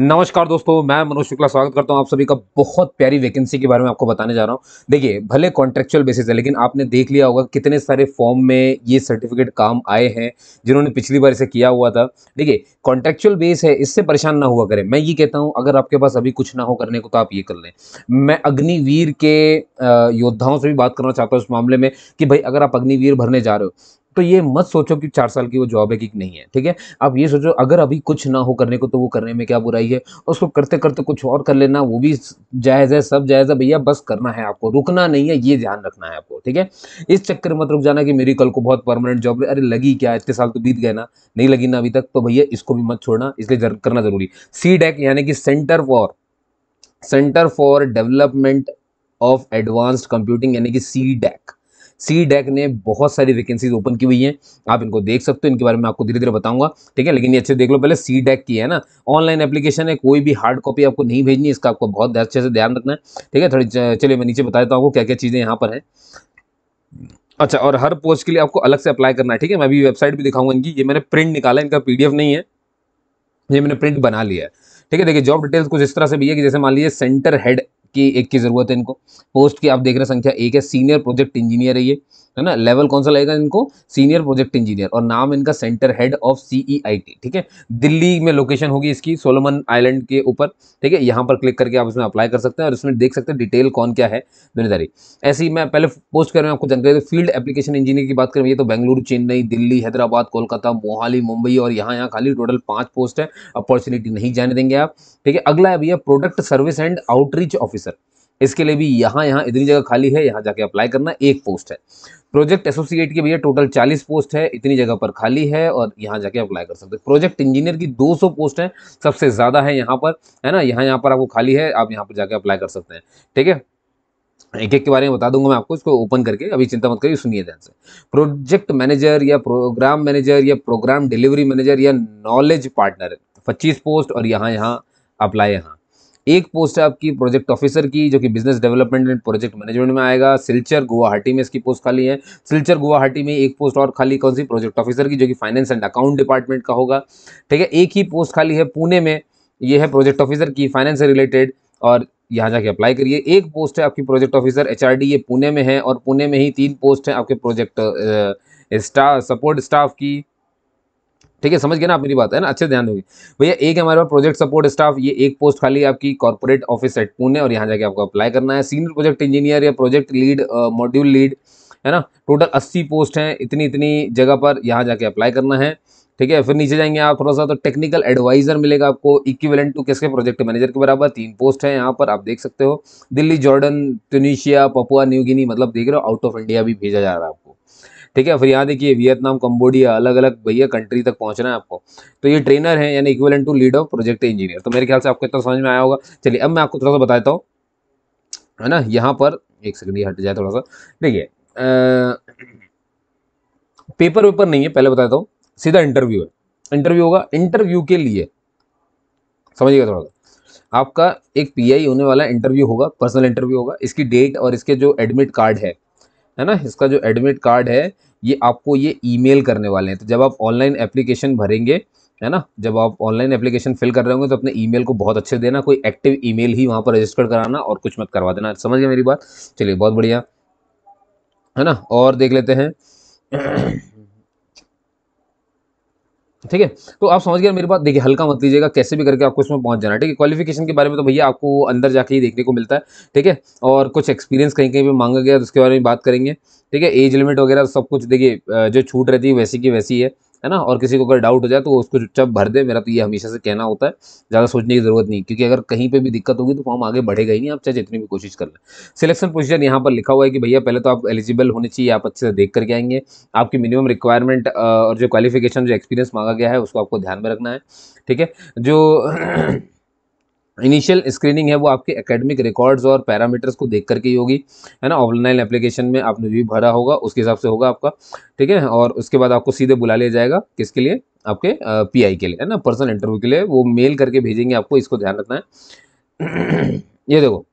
नमस्कार दोस्तों मैं मनोज शुक्ला स्वागत करता हूं आप सभी का बहुत प्यारी वैकेंसी के बारे में आपको बताने जा रहा हूं देखिए भले कॉन्ट्रेक्चुअल बेसिस है लेकिन आपने देख लिया होगा कितने सारे फॉर्म में ये सर्टिफिकेट काम आए हैं जिन्होंने पिछली बार इसे किया हुआ था देखिए कॉन्ट्रेक्चुअल बेस है इससे परेशान ना हुआ करें मैं ये कहता हूँ अगर आपके पास अभी कुछ ना हो करने को तो आप ये कर लें मैं अग्निवीर के योद्धाओं से भी बात करना चाहता हूँ इस मामले में कि भाई अगर आप अग्निवीर भरने जा रहे हो तो ये मत सोचो कि चार साल की वो जॉब है कि नहीं है ठीक है आप ये सोचो अगर अभी कुछ ना हो करने को तो वो करने में क्या बुराई है उसको करते करते कुछ और कर लेना वो भी जायज़ है सब जायज़ है भैया बस करना है आपको रुकना नहीं है ये ध्यान रखना है आपको ठीक है इस चक्कर मत रुक जाना कि मेरी कल को बहुत परमानेंट जॉब अरे लगी क्या इतने साल तो बीत गए ना नहीं लगी ना अभी तक तो भैया इसको भी मत छोड़ना इसलिए करना ज़रूरी सी डेक e यानी कि centre for centre for development of advanced computing यानी कि सी डेक सी डेक ने बहुत सारी वैकेंसीज ओपन की हुई हैं आप इनको देख सकते हो इनके बारे में आपको धीरे धीरे बताऊंगा ठीक है लेकिन ये अच्छे देख लो पहले सी डेक की है ना ऑनलाइन एप्लीकेशन है कोई भी हार्ड कॉपी आपको नहीं भेजनी इसका आपको बहुत अच्छे से ध्यान रखना है ठीक है थोड़ी चलिए मैं नीचे बता देता हूँ क्या क्या चीज़ें यहाँ पर हैं अच्छा और हर पोस्ट के लिए आपको अलग से अप्लाई करना है ठीक है मैं अभी वेबसाइट भी दिखाऊंगा इनकी ये मैंने प्रिंट निकाला इनका पीडीएफ नहीं है ये मैंने प्रिंट बना लिया है ठीक है देखिए जॉब डिटेल्स कुछ इस तरह से भी है कि जैसे मान लीजिए सेंटर हेड की एक की ज़रूरत है इनको पोस्ट की आप देख रहे हैं संख्या एक है सीनियर प्रोजेक्ट इंजीनियर है ये है ना लेवल कौन सा लगेगा इनको सीनियर प्रोजेक्ट इंजीनियर और नाम इनका सेंटर हेड ऑफ सीईआईटी ठीक है दिल्ली में लोकेशन होगी इसकी सोलोमन आइलैंड के ऊपर ठीक है यहाँ पर क्लिक करके आप इसमें अप्लाई कर सकते हैं और इसमें देख सकते हैं डिटेल कौन क्या है दुनियादारी ऐसी मैं पहले पोस्ट कर आपको जानकारी तो फील्ड एप्लीकेशन इंजीनियर की बात करें ये तो बेंगलुरु चेन्नई दिल्ली हैदराबाद कोलकाता मोहाली मुंबई और यहाँ यहाँ खाली टोटल पाँच पोस्ट है अपॉर्चुनिटी नहीं जाने देंगे आप ठीक है अगला है भैया product service and outreach officer इसके लिए भी यहाँ यहाँ इतनी जगह खाली है यहाँ जाके अप्लाई करना एक पोस्ट है प्रोजेक्ट एसोसिएट की भैया टोटल 40 पोस्ट है इतनी जगह पर खाली है और यहाँ जाके अप्लाई कर सकते हैं प्रोजेक्ट इंजीनियर की 200 पोस्ट है सबसे ज़्यादा है यहाँ पर है ना यहाँ यहाँ पर आपको खाली है आप यहाँ पर जाके अप्लाई कर सकते हैं ठीक है एक एक के बारे में बता दूंगा मैं आपको इसको ओपन करके अभी चिंता मत करिए सुनिए ध्यान से प्रोजेक्ट मैनेजर या प्रोग्राम मैनेजर या प्रोग्राम डिलीवरी मैनेजर या नॉलेज पार्टनर पच्चीस पोस्ट और यहाँ यहाँ अप्लाई यहाँ एक पोस्ट है आपकी प्रोजेक्ट ऑफिसर की जो कि business development and project management में आएगा सिलचर गुवाहाटी में इसकी पोस्ट खाली है सिलचर गुवाहाटी में एक पोस्ट और खाली कौन सी प्रोजेक्ट ऑफिसर की जो कि फाइनेंस एंड अकाउंट डिपार्टमेंट का होगा ठीक है एक ही पोस्ट खाली है पुणे में ये है प्रोजेक्ट ऑफिसर की फाइनेंस से रिलेटेड और यहाँ जाके अप्लाई करिए एक पोस्ट है आपकी प्रोजेक्ट ऑफिसर एच ये पुणे में है और पुणे में ही तीन पोस्ट हैं आपके प्रोजेक्ट स्टाफ सपोर्ट स्टाफ की ठीक है समझ गए ना आप मेरी बात है ना अच्छे ध्यान दोगे भैया एक हमारे पास प्रोजेक्ट सपोर्ट स्टाफ ये एक पोस्ट खाली आपकी कॉर्पोरेट ऑफिस एट पुणे और यहाँ जाके आपको अप्लाई करना है सीनियर प्रोजेक्ट इंजीनियर या प्रोजेक्ट लीड मॉड्यूल लीड है ना टोटल अस्सी पोस्ट हैं इतनी इतनी जगह पर यहाँ जाके अप्लाई करना है ठीक है फिर नीचे जाएंगे आप थोड़ा सा तो टेक्निकल एडवाइजर मिलेगा आपको इक्विवेलेंट टू किसके प्रोजेक्ट मैनेजर के बराबर तीन पोस्ट हैं यहाँ पर आप देख सकते हो Delhi Jordan Tunisia Papua New Guinea मतलब देख रहे हो आउट ऑफ इंडिया भी भेजा जा रहा है आपको ठीक है फिर यहाँ देखिए वियतनाम कम्बोडिया अलग अलग भैया कंट्री तक पहुँचना है आपको तो ये ट्रेनर है यानी equivalent to lead of project engineer तो मेरे ख्याल से आपको इतना समझ में आया होगा चलिए अब मैं आपको थोड़ा सा बताता हूँ है ना यहाँ पर एक सेकंड ये हट जाए थोड़ा सा देखिए पेपर वेपर नहीं है पहले बताता हूँ सीधा इंटरव्यू है इंटरव्यू होगा इंटरव्यू के लिए समझिएगा थोड़ा सा आपका एक पीआई होने वाला इंटरव्यू होगा पर्सनल इंटरव्यू होगा इसकी डेट और इसके जो एडमिट कार्ड है है ना इसका जो एडमिट कार्ड है ये आपको ये ईमेल करने वाले हैं तो जब आप ऑनलाइन एप्लीकेशन भरेंगे है ना जब आप ऑनलाइन एप्लीकेशन फिल कर रहे होंगे तो अपने ईमेल को बहुत अच्छे देना कोई एक्टिव ईमेल ही वहाँ पर रजिस्टर कराना और कुछ मत करवा देना समझ गए मेरी बात चलिए बहुत बढ़िया है ना और देख लेते हैं ठीक है तो आप समझ गए मेरे पास देखिए हल्का मत लीजिएगा कैसे भी करके आपको इसमें पहुंच जाना है ठीक है क्वालिफिकेशन के बारे में तो भैया आपको अंदर जाके ही देखने को मिलता है ठीक है और कुछ एक्सपीरियंस कहीं कहीं पे मांगा गया तो उसके बारे में बात करेंगे ठीक है एज लिमिट वगैरह सब कुछ देखिए जो छूट रहती है वैसी की वैसी है है ना और किसी को अगर डाउट हो जाए तो वो उसको चुपचाप भर दे मेरा तो ये हमेशा से कहना होता है ज़्यादा सोचने की ज़रूरत नहीं क्योंकि अगर कहीं पर भी दिक्कत होगी तो फॉर्म आगे बढ़ेगा ही नहीं आप चाहे जितनी भी कोशिश कर लें सिलेक्शन पोजिशन यहाँ पर लिखा हुआ है कि भैया पहले तो आप एलिजिबल होने चाहिए आप अच्छे से देख करके आएंगे आपकी मिनिमम रिक्वायरमेंट और जो क्वालिफिकेशन जो एक्सपीरियंस मांगा गया है उसको आपको ध्यान में रखना है ठीक है जो इनिशियल स्क्रीनिंग है वो आपके एकेडमिक रिकॉर्ड्स और पैरामीटर्स को देख करके ही होगी है ना ऑनलाइन एप्लीकेशन में आपने भी भरा होगा उसके हिसाब से होगा आपका ठीक है और उसके बाद आपको सीधे बुला लिया जाएगा किसके लिए आपके पीआई के लिए है ना पर्सनल इंटरव्यू के लिए वो मेल करके भेजेंगे आपको इसको ध्यान रखना है ये देखो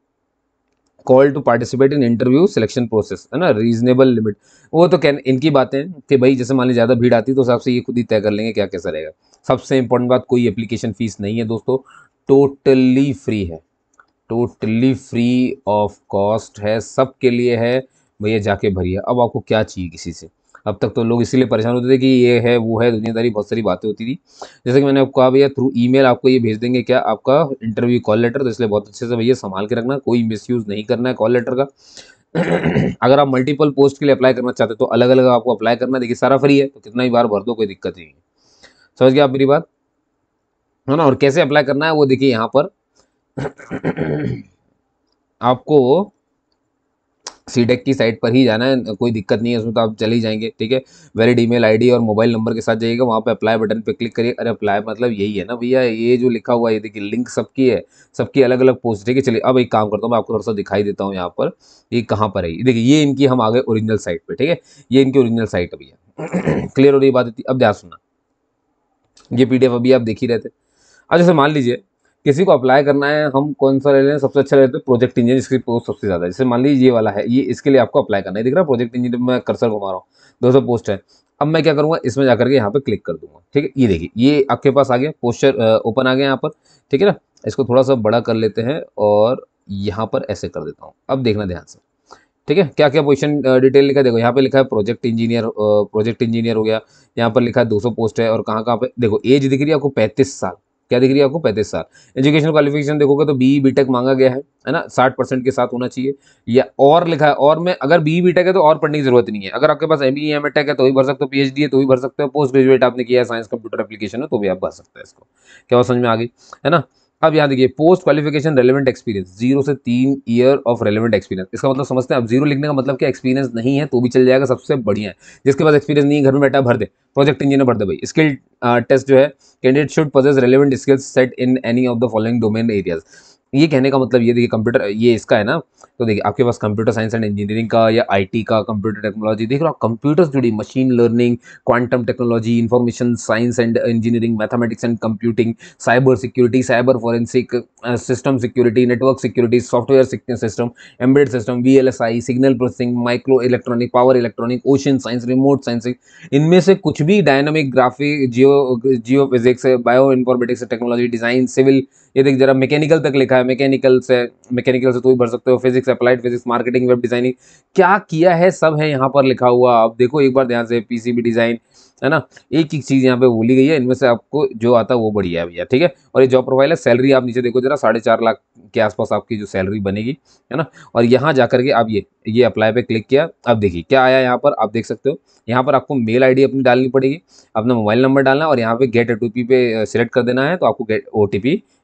call to participate in interview selection process है ना रीजनेबल लिमिट वो तो कैन इनकी बातें कि भाई जैसे मान ली ज़्यादा भीड़ आती है तो हिसाब से ये खुद ही तय कर लेंगे क्या कैसा रहेगा सबसे इंपॉर्टेंट बात कोई एप्लीकेशन फ़ीस नहीं है दोस्तों टोटली फ्री है टोटली फ्री ऑफ कॉस्ट है सब के लिए है भैया जाके भरिए अब आपको क्या चाहिए किसी से अब तक तो लोग इसीलिए परेशान होते थे कि ये है वो है दुनियादारी बहुत सारी बातें होती थी जैसे कि मैंने आपको कहा भैया थ्रू ईमेल आपको ये भेज देंगे क्या आपका इंटरव्यू कॉल लेटर तो इसलिए बहुत अच्छे से भैया संभाल के रखना कोई मिसयूज़ नहीं करना है कॉल लेटर का अगर आप मल्टीपल पोस्ट के लिए अप्लाई करना चाहते हो तो अलग अलग आपको अप्लाई करना देखिए सारा फ्री है तो कितना ही बार भर दो कोई दिक्कत नहीं है समझ गया आप मेरी बात है ना और कैसे अप्लाई करना है वो देखिए यहाँ पर आपको सीडेक की साइट पर ही जाना है कोई दिक्कत नहीं है उसमें तो आप चले ही जाएंगे ठीक है वैलिड ईमेल आईडी और मोबाइल नंबर के साथ जाइएगा वहाँ पे अप्लाई बटन पे क्लिक करिए अरे अप्लाई मतलब यही है ना भैया ये जो लिखा हुआ है देखिए लिंक सबकी है सबकी अलग अलग पोस्ट ठीक है चलिए अब एक काम करता हूँ मैं आपको थोड़ा सा दिखाई देता हूँ यहाँ पर ये कहाँ पर है देखिए ये इनकी हम आ गए ओरिजिनल साइट पर ठीक है ये इनकी ओरिजिनल साइट अभी है क्लियर हो रही बात होती अब ध्यान सुनना ये पी अभी आप देख ही रहते हैं अब जैसे मान लीजिए किसी को अप्लाई करना है हम कौन सा ले लें सबसे अच्छा लेते हैं प्रोजेक्ट इंजीनियर जिसकी पोस्ट सबसे ज़्यादा है जैसे मान लीजिए ये वाला है ये इसके लिए आपको अप्लाई करना है दिख रहा है प्रोजेक्ट इंजीनियर मैं कर्सर घुमा रहा हूँ दो सौ पोस्ट है अब मैं क्या करूँगा इसमें जाकर के यहाँ पर क्लिक कर दूंगा ठीक है ये देखिए ये आपके पास आ गया पोस्टर ओपन आ गया यहाँ पर ठीक है ना इसको थोड़ा सा बड़ा कर लेते हैं और यहाँ पर ऐसे कर देता हूँ अब देखना ध्यान से ठीक है क्या क्या पोजिशन डिटेल लिखा है देखो यहाँ पे लिखा है प्रोजेक्ट इंजीनियर प्रोजेक्ट इंजीनियर हो गया यहाँ पर लिखा है सौ पोस्ट है और कहाँ कहाँ पे देखो एज दिख रही है आपको पैंतीस साल क्या दिख रही है आपको पैंतीस साल एजुकेशन क्वालिफिकेशन देखोगे तो बी बी मांगा गया है है ना साठ परसेंट के साथ होना चाहिए या और लिखा है और में अगर बी बी है तो और पढ़ने की जरूरत नहीं है अगर आपके पास एम बी एम है तो भी भर सकते हो पीएचडी है तो भी भर सकते हो पोस्ट ग्रेजुएट आपने किया है साइंस कंप्यूटर एप्लीकेशन है तो भी आप भर सकते हैं इसको क्या समझ में आ गई है ना अब यहाँ देखिए post qualification relevant experience zero से तीन ईयर ऑफ रेलिवेंट एक्सपीरियंस इसका मतलब समझते हैं अब जीरो लिखने का मतलब क्या एक्सपीरियंस नहीं है तो भी चल जाएगा सबसे बढ़िया है जिसके पास एक्सपीरियंस नहीं है घर में बैठा भर दे प्रोजेक्ट इंजीनियर भर दे भाई स्किल टेस्ट जो है candidate should possess relevant skills set in any of the following domain areas ये कहने का मतलब ये देखिए कंप्यूटर ये इसका है ना तो देखिए आपके पास कंप्यूटर साइंस एंड इंजीनियरिंग का या आईटी का कंप्यूटर टेक्नोलॉजी देख लो हो कंप्यूटर जुड़ी machine learning quantum technology information science and engineering mathematics and computing cyber security cyber forensic system security network security software system embed system V L S I signal processing micro electronic power electronic ocean science remote sensing इनमें से कुछ भी dynamic ग्राफी geo geophysics है bioinformatics technology design civil ये देख जरा mechanical तक लिखा है मैकेनिकल से मैकेनिकल से तो भी भर सकते हो physics applied physics marketing web designing क्या किया है सब है यहाँ पर लिखा हुआ आप देखो एक बार ध्यान से पीसीबी डिज़ाइन है ना एक एक चीज़ यहाँ पे बोली गई है इनमें से आपको जो आता है वो बढ़िया है भैया ठीक है और ये जॉब प्रोफाइल है सैलरी आप नीचे देखो जरा साढ़े चार लाख के आसपास आपकी जो सैलरी बनेगी है ना और यहाँ जा करके आप ये ये अप्लाई पे क्लिक किया अब देखिए क्या आया यहाँ पर आप देख सकते हो यहाँ पर आपको मेल आई अपनी डालनी पड़ेगी अपना मोबाइल नंबर डालना है और यहाँ पे गेट ओ पे सिलेक्ट कर देना है तो आपको गेट ओ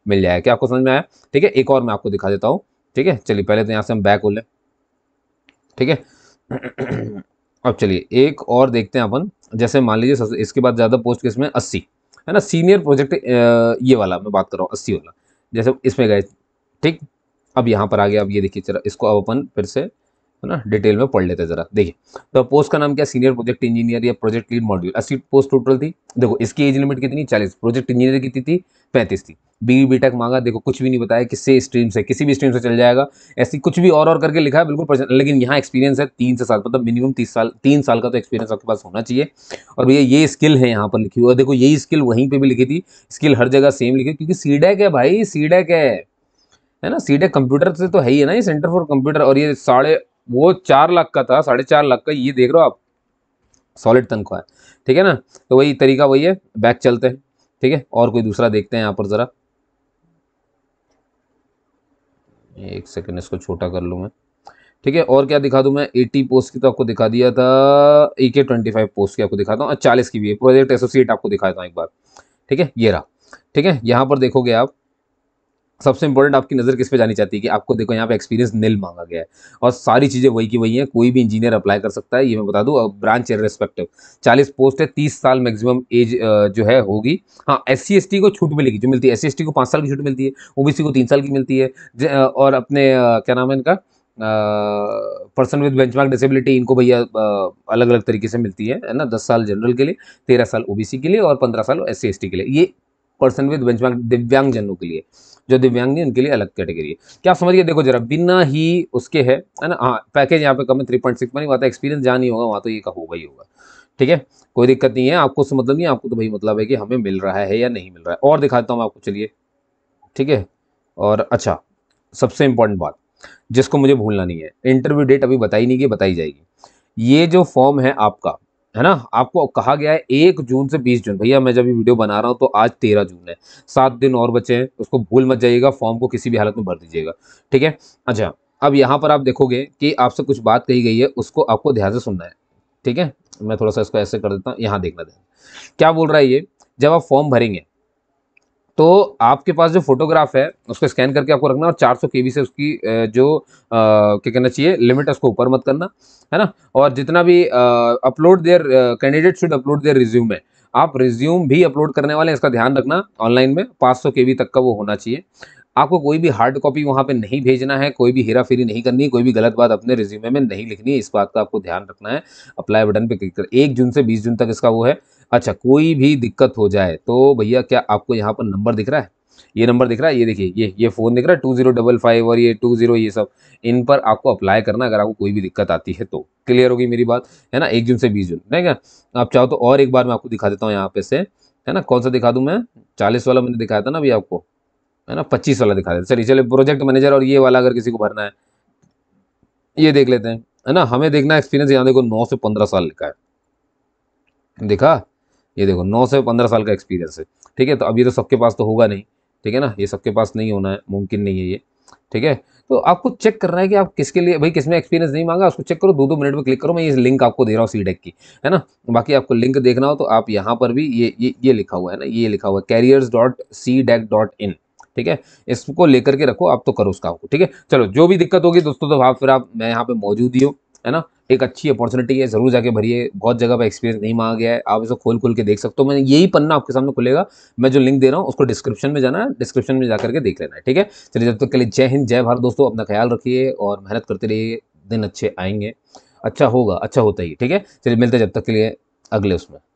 मिल जाएगा क्या आपको समझ में आया ठीक है एक और मैं आपको दिखा देता हूँ ठीक है चलिए पहले तो यहाँ से हम बैक हो लें ठीक है अब चलिए एक और देखते हैं अपन जैसे मान लीजिए इसके बाद ज़्यादा पोस्ट किस में अस्सी है ना सीनियर प्रोजेक्ट ये वाला मैं बात कर रहा हूँ अस्सी वाला जैसे इसमें गए ठीक अब यहाँ पर आ गया अब ये देखिए चलो इसको अब अपन फिर से है ना डिटेल में पढ़ लेते हैं जरा देखिए तो पोस्ट का नाम क्या सीनियर प्रोजेक्ट इंजीनियर या प्रोजेक्ट लीड मॉड्यूल अस्सी पोस्ट टोटल थी देखो इसकी एज लिमिट कितनी चालीस प्रोजेक्ट इंजीनियर कितनी थी पैंतीस थी बी बी टेक मांगा देखो कुछ भी नहीं बताया किससे स्ट्रीम से किसी भी स्ट्रीम से चल जाएगा ऐसी कुछ भी और और करके लिखा है बिल्कुल लेकिन यहाँ एक्सपीरियंस है तीन से साल मतलब मिनिमम तीस साल तीन साल का तो एक्सपीरियंस आपके पास होना चाहिए और भैया ये स्किल है यहाँ पर लिखी हुई और देखो यही स्किल वहीं पर भी लिखी थी स्किल हर जगह सेम लिखी क्योंकि सीडेक e है भाई सीडेक e है है ना सीडेक कंप्यूटर e से तो है ही है ना ये सेंटर फॉर कंप्यूटर और ये साढ़े वो चार लाख का था साढ़े चार लाख का ये देख रहे हो आप सॉलिड तनख्वाह है ठीक है ना तो वही तरीका वही है बैक चलते हैं ठीक है और कोई दूसरा देखते हैं यहाँ पर ज़रा एक सेकेंड इसको छोटा कर लूँ मैं ठीक है और क्या दिखा दूँ मैं एटी पोस्ट की तो आपको दिखा दिया था ए के ट्वेंटी फाइव पोस्ट की आपको दिखाता हूँ और चालीस की भी है प्रोजेक्ट एसोसिएट आपको दिखाता हूँ एक बार ठीक है ये रहा ठीक है यहाँ पर देखोगे आप सबसे इंपॉर्टेंट आपकी नज़र किस पे जानी चाहती है कि आपको देखो यहाँ पे एक्सपीरियंस नील मांगा गया है और सारी चीज़ें वही की वही हैं कोई भी इंजीनियर अप्लाई कर सकता है ये मैं बता दूँ ब्रांच एयर रेस्पेक्टिव चालीस पोस्ट है तीस साल मैक्सिमम एज जो है होगी हाँ एस सी को छूट मिलेगी जो मिलती है एस सी को पाँच साल की छूट मिलती है ओ को तीन साल की मिलती है और अपने क्या नाम है इनका पर्सन विद बेंचमार्क डिसेबिलिटी इनको भैया अलग अलग तरीके से मिलती है ना दस साल जनरल के लिए तेरह साल ओबीसी के लिए और पंद्रह साल एस सी के लिए ये पर्सन विद बेंचमार्क दिव्यांगजनों के लिए जो दिव्यांग उनके लिए अलग कैटेगरी है क्या आप समझिए देखो जरा बिना ही उसके है है ना हाँ पैकेज यहाँ पे कम है थ्री पॉइंट सिक्स मनी वहाँ तो एक्सपीरियंस जहाँ नहीं होगा वहाँ तो ये का होगा ही होगा ठीक है कोई दिक्कत नहीं है आपको उससे मतलब नहीं आपको तो भाई मतलब है कि हमें मिल रहा है या नहीं मिल रहा है और दिखाता हूँ आपको चलिए ठीक है और अच्छा सबसे इंपॉर्टेंट बात जिसको मुझे भूलना नहीं है इंटरव्यू डेट अभी बताई नहीं कि बताई जाएगी ये जो फॉर्म है आपका है ना आपको कहा गया है एक जून से बीस जून भैया मैं जब भी वीडियो बना रहा हूँ तो आज तेरह जून है सात दिन और बचे हैं उसको भूल मत जाइएगा फॉर्म को किसी भी हालत में भर दीजिएगा ठीक है अच्छा अब यहाँ पर आप देखोगे कि आपसे कुछ बात कही गई है उसको आपको ध्यान से सुनना है ठीक है मैं थोड़ा सा इसको ऐसे कर देता हूँ यहाँ देखना ध्यान क्या बोल रहा है ये जब आप फॉर्म भरेंगे तो आपके पास जो फोटोग्राफ है उसको स्कैन करके आपको रखना और 400 सौ से उसकी जो क्या कहना चाहिए लिमिट उसको ऊपर मत करना है ना और जितना भी upload their candidate should upload their resume है आप रिज्यूम भी अपलोड करने वाले हैं इसका ध्यान रखना ऑनलाइन में 500 वी तक का वो होना चाहिए आपको कोई भी हार्ड कॉपी वहाँ पे नहीं भेजना है कोई भी हेरा फेरी नहीं करनी कोई भी गलत बात अपने रिज्यूमे में नहीं लिखनी है इस बात का आपको ध्यान रखना है अप्लाई बटन पे क्लिक कर एक जून से बीस जून तक इसका वो है अच्छा कोई भी दिक्कत हो जाए तो भैया क्या आपको यहाँ पर नंबर दिख रहा है ये नंबर दिख रहा है ये देखिए ये ये फ़ोन दिख रहा है टू जीरो डबल फाइव और ये टू जीरो ये सब इन पर आपको अप्लाई करना अगर आपको कोई भी दिक्कत आती है तो क्लियर होगी मेरी बात है ना एक जून से बीस जून ठीक है आप चाहो तो और एक बार मैं आपको दिखा देता हूँ यहाँ पे से है ना कौन सा दिखा दूँ मैं चालीस वाला मैंने दिखाया था ना अभी आपको है ना पच्चीस वाला दिखा देता चलिए चलिए प्रोजेक्ट मैनेजर और ये वाला अगर किसी को भरना है ये देख लेते हैं है ना हमें देखना एक्सपीरियंस यहाँ देखो नौ से पंद्रह साल लिखा है देखा ये देखो नौ से पंद्रह साल का एक्सपीरियंस है ठीक है तो अभी तो सबके पास तो होगा नहीं ठीक है ना ये सबके पास नहीं होना है मुमकिन नहीं है ये ठीक है तो आपको चेक करना है कि आप किसके लिए भाई किसमें एक्सपीरियंस नहीं मांगा उसको चेक करो दो दो मिनट में क्लिक करो मैं ये लिंक आपको दे रहा हूँ सी डेक e की है ना बाकी आपको लिंक देखना हो तो आप यहाँ पर भी ये ये ये लिखा हुआ है ना ये लिखा हुआ है careers dot C DAC dot in ठीक है इसको लेकर के रखो आप तो करो उसका आपको ठीक है चलो जो भी दिक्कत होगी दोस्तों तो आप फिर आप मैं यहाँ पर मौजूद ही हूँ है ना एक अच्छी अपॉर्चुनिटी है ज़रूर जाके भरिए बहुत जगह पर एक्सपीरियंस नहीं मांगा गया है आप इसको खोल खोल के देख सकते हो मैं यही पन्ना आपके सामने खुलेगा मैं जो लिंक दे रहा हूँ उसको डिस्क्रिप्शन में जाना है डिस्क्रिप्शन में जा करके देख लेना है ठीक है चलिए जब तक के लिए जय हिंद जय भारत दोस्तों अपना ख्याल रखिए और मेहनत करते रहिए दिन अच्छे आएंगे अच्छा होगा अच्छा होता ही ठीक है चलिए मिलते जब तक के लिए अगले उसमें